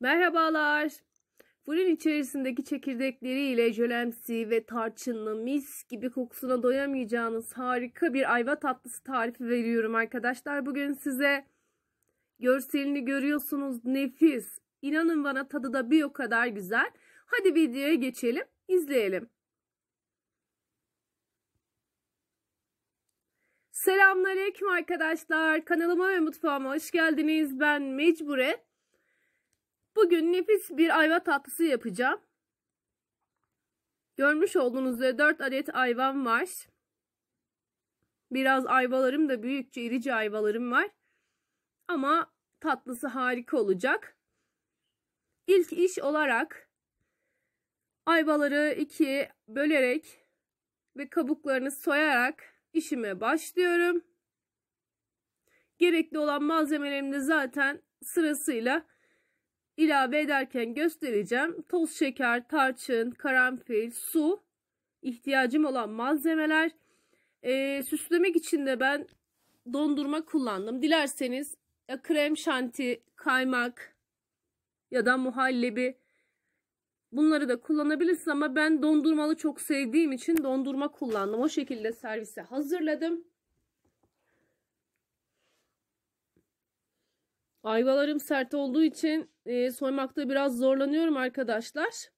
Merhabalar. Fırın içerisindeki çekirdekleriyle jölemsi ve tarçınlı mis gibi kokusuna doyamayacağınız harika bir ayva tatlısı tarifi veriyorum arkadaşlar. Bugün size görselini görüyorsunuz nefis. İnanın bana tadı da bir o kadar güzel. Hadi videoya geçelim izleyelim. Selamünaleyküm arkadaşlar. Kanalıma ve mutfağıma hoş geldiniz. Ben Mecbure Bugün nefis bir ayva tatlısı yapacağım. Görmüş olduğunuz üzere 4 adet ayvam var. Biraz ayvalarım da büyükçe irice ayvalarım var. Ama tatlısı harika olacak. İlk iş olarak ayvaları ikiye bölerek ve kabuklarını soyarak işime başlıyorum. Gerekli olan malzemelerimi de zaten sırasıyla ilave ederken göstereceğim. Toz şeker, tarçın, karanfil, su ihtiyacım olan malzemeler. E, süslemek için de ben dondurma kullandım. Dilerseniz ya e, krem şanti, kaymak ya da muhallebi bunları da kullanabilirsiniz ama ben dondurmalı çok sevdiğim için dondurma kullandım. O şekilde servise hazırladım. Ayvalarım sert olduğu için e, soymakta biraz zorlanıyorum arkadaşlar.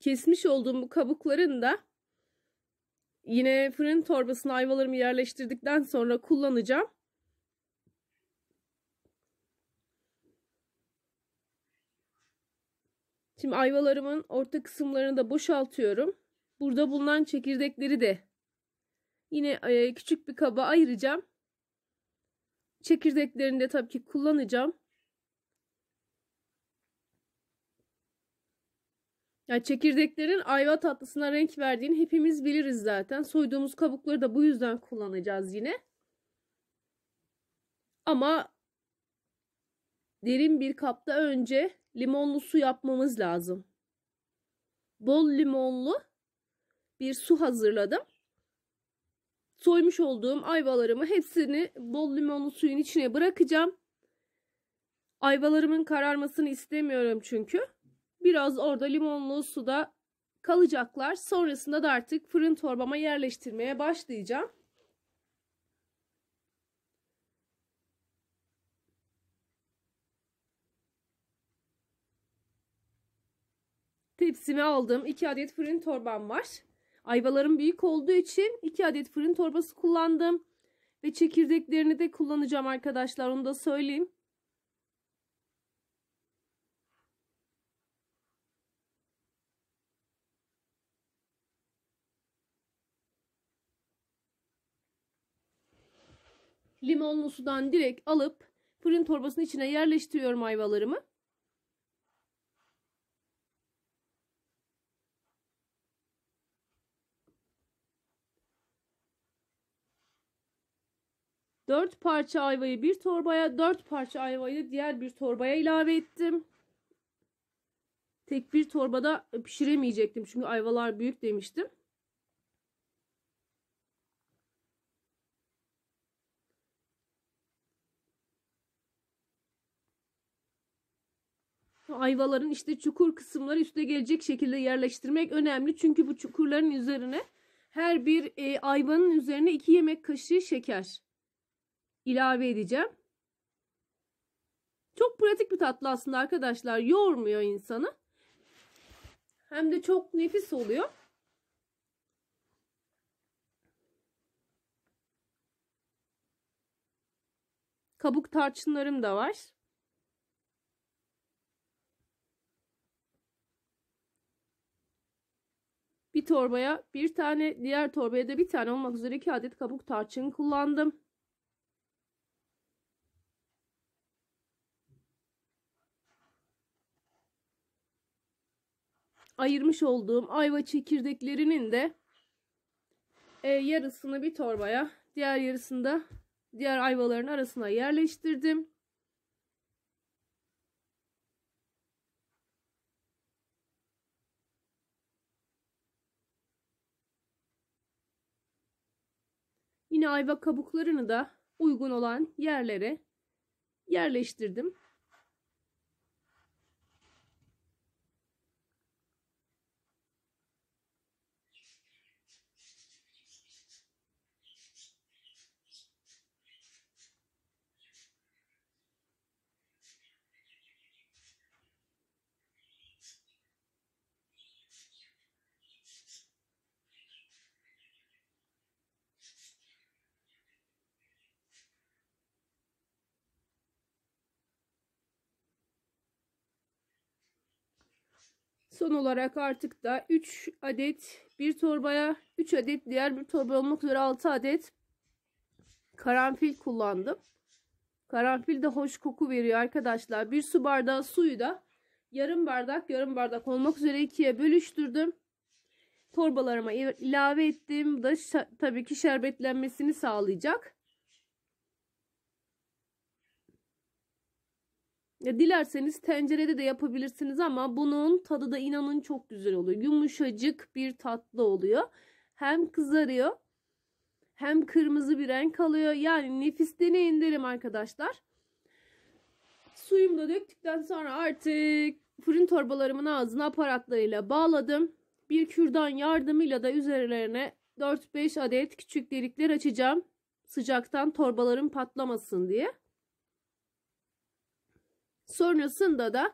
Kesmiş olduğum bu kabukların da yine fırın torbasına ayvalarımı yerleştirdikten sonra kullanacağım. Şimdi ayvalarımın orta kısımlarını da boşaltıyorum. Burada bulunan çekirdekleri de Yine e, küçük bir kaba ayıracağım. Çekirdeklerini de tabii ki kullanacağım. Ya çekirdeklerin ayva tatlısına renk verdiğini hepimiz biliriz zaten. Soyduğumuz kabukları da bu yüzden kullanacağız yine. Ama derin bir kapta önce limonlu su yapmamız lazım. Bol limonlu bir su hazırladım soymuş olduğum ayvalarımı hepsini bol limonlu suyun içine bırakacağım. Ayvalarımın kararmasını istemiyorum çünkü. Biraz orada limonlu suda kalacaklar. Sonrasında da artık fırın torbama yerleştirmeye başlayacağım. Tepsimi aldım. 2 adet fırın torbam var. Ayvalarım büyük olduğu için 2 adet fırın torbası kullandım. Ve çekirdeklerini de kullanacağım arkadaşlar. Onu da söyleyeyim. Limonlu sudan direkt alıp fırın torbasının içine yerleştiriyorum ayvalarımı. 4 parça ayvayı bir torbaya, 4 parça ayvayı diğer bir torbaya ilave ettim. Tek bir torbada pişiremeyecektim çünkü ayvalar büyük demiştim. Ayvaların işte çukur kısımları üste gelecek şekilde yerleştirmek önemli. Çünkü bu çukurların üzerine her bir e, ayvanın üzerine 2 yemek kaşığı şeker ilave edeceğim. Çok pratik bir tatlı aslında arkadaşlar. Yormuyor insanı. Hem de çok nefis oluyor. Kabuk tarçınlarım da var. Bir torbaya bir tane, diğer torbaya da bir tane olmak üzere iki adet kabuk tarçın kullandım. ayırmış olduğum ayva çekirdeklerinin de e, yarısını bir torbaya, diğer yarısını da diğer ayvaların arasına yerleştirdim. Yine ayva kabuklarını da uygun olan yerlere yerleştirdim. Son olarak artık da 3 adet bir torbaya 3 adet diğer bir torba olmak üzere 6 adet karanfil kullandım. Karanfil de hoş koku veriyor arkadaşlar. Bir su bardağı suyu da yarım bardak yarım bardak olmak üzere ikiye bölüştürdüm. Torbalarıma ilave ettim. Bu da tabii ki şerbetlenmesini sağlayacak. Dilerseniz tencerede de yapabilirsiniz ama bunun tadı da inanın çok güzel oluyor. Yumuşacık bir tatlı oluyor. Hem kızarıyor hem kırmızı bir renk alıyor. Yani nefis deneyin derim arkadaşlar. Suyumu da döktükten sonra artık fırın torbalarımın ağzını aparatlarıyla bağladım. Bir kürdan yardımıyla da üzerlerine 4-5 adet küçük delikler açacağım. Sıcaktan torbaların patlamasın diye. Sonrasında da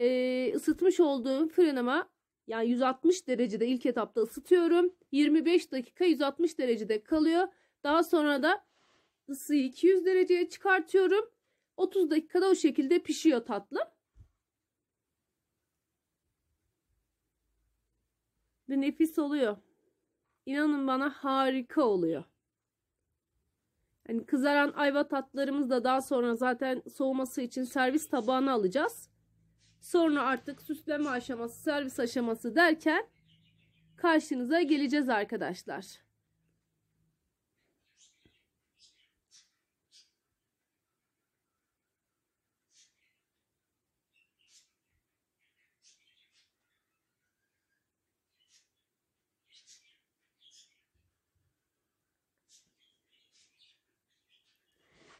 e, ısıtmış olduğum fırınıma yani 160 derecede ilk etapta ısıtıyorum. 25 dakika 160 derecede kalıyor. Daha sonra da ısıyı 200 dereceye çıkartıyorum. 30 dakikada o şekilde pişiyor tatlım. Ve nefis oluyor. İnanın bana harika oluyor. Hani kızaran ayva tatlarımız da daha sonra zaten soğuması için servis tabağına alacağız. Sonra artık süsleme aşaması, servis aşaması derken karşınıza geleceğiz arkadaşlar.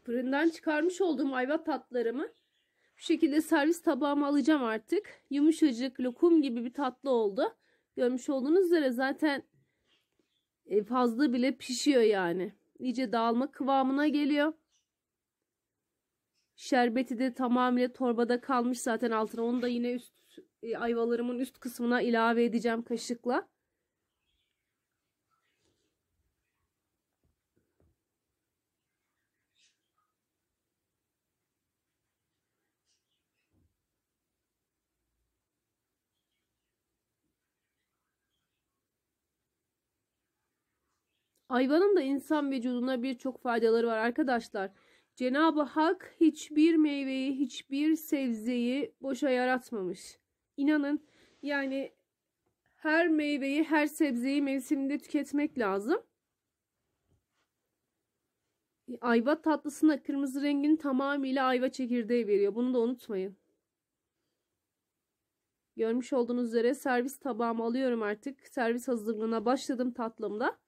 Fırından çıkarmış olduğum ayva tatlarımı bu şekilde servis tabağıma alacağım artık. Yumuşacık lokum gibi bir tatlı oldu. Görmüş olduğunuz üzere zaten e, fazla bile pişiyor yani. İyice dağılma kıvamına geliyor. Şerbeti de tamamıyla torbada kalmış zaten altına. Onu da yine üst e, ayvalarımın üst kısmına ilave edeceğim kaşıkla. Ayvanın da insan vücuduna birçok faydaları var arkadaşlar. Cenab-ı Hak hiçbir meyveyi, hiçbir sebzeyi boşa yaratmamış. İnanın yani her meyveyi, her sebzeyi mevsiminde tüketmek lazım. Ayva tatlısına kırmızı rengini tamamıyla ayva çekirdeği veriyor. Bunu da unutmayın. Görmüş olduğunuz üzere servis tabağımı alıyorum artık. Servis hazırlığına başladım tatlımda.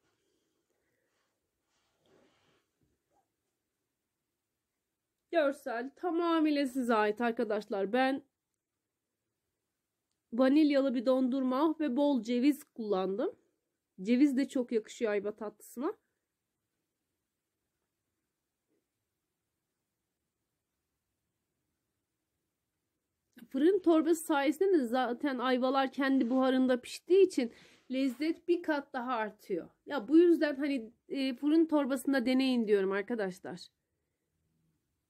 Görsel tamamıyla size ait arkadaşlar. Ben vanilyalı bir dondurma ve bol ceviz kullandım. Ceviz de çok yakışıyor ayva tatlısına. Fırın torbası sayesinde de zaten ayvalar kendi buharında piştiği için lezzet bir kat daha artıyor. Ya bu yüzden hani e, fırın torbasında deneyin diyorum arkadaşlar.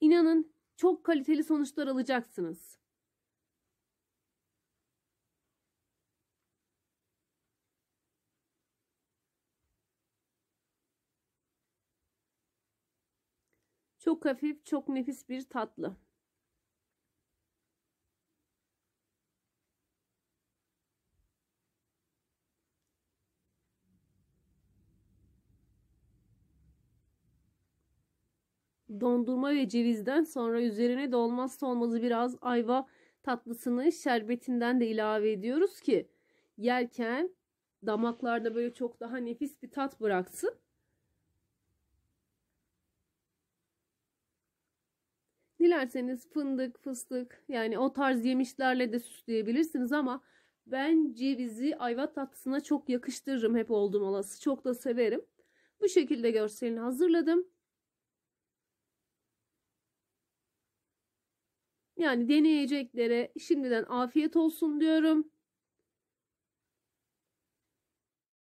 İnanın çok kaliteli sonuçlar alacaksınız. Çok hafif, çok nefis bir tatlı. dondurma ve cevizden sonra üzerine de olmazsa olmazı biraz ayva tatlısını şerbetinden de ilave ediyoruz ki yerken damaklarda böyle çok daha nefis bir tat bıraksın. Dilerseniz fındık, fıstık yani o tarz yemişlerle de süsleyebilirsiniz ama ben cevizi ayva tatlısına çok yakıştırırım hep olduğum olası. Çok da severim. Bu şekilde görselini hazırladım. Yani deneyeceklere şimdiden afiyet olsun diyorum.